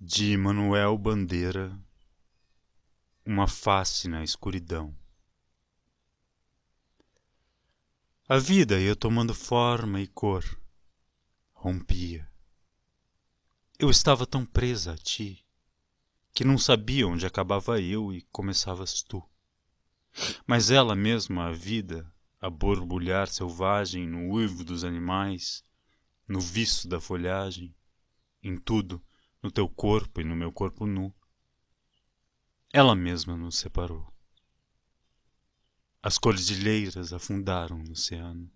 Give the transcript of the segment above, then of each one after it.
de Manuel Bandeira Uma face na escuridão A vida ia tomando forma e cor rompia Eu estava tão presa a ti que não sabia onde acabava eu e começavas tu Mas ela mesma a vida a borbulhar selvagem no uivo dos animais no viço da folhagem em tudo no teu corpo e no meu corpo nu. Ela mesma nos separou. As cordilheiras afundaram no oceano.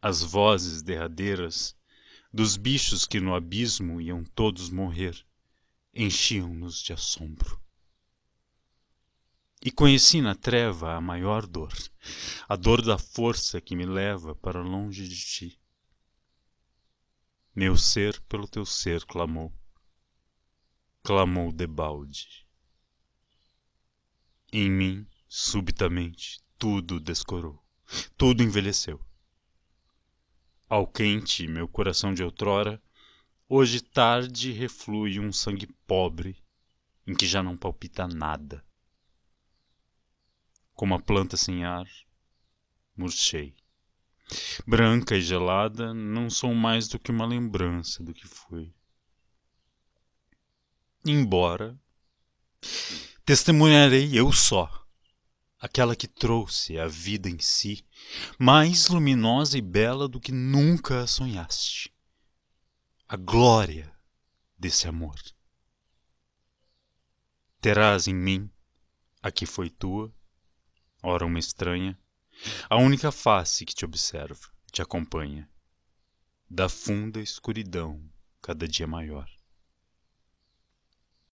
As vozes derradeiras dos bichos que no abismo iam todos morrer enchiam-nos de assombro. E conheci na treva a maior dor, a dor da força que me leva para longe de ti meu ser pelo teu ser clamou clamou debalde em mim subitamente tudo descorou tudo envelheceu ao quente meu coração de outrora hoje tarde reflui um sangue pobre em que já não palpita nada como a planta sem ar murchei branca e gelada não são mais do que uma lembrança do que foi. Embora testemunharei eu só, aquela que trouxe a vida em si, mais luminosa e bela do que nunca a sonhaste, a glória desse amor. Terás em mim a que foi tua, ora uma estranha, a única face que te observa, te acompanha. Da funda escuridão, cada dia maior.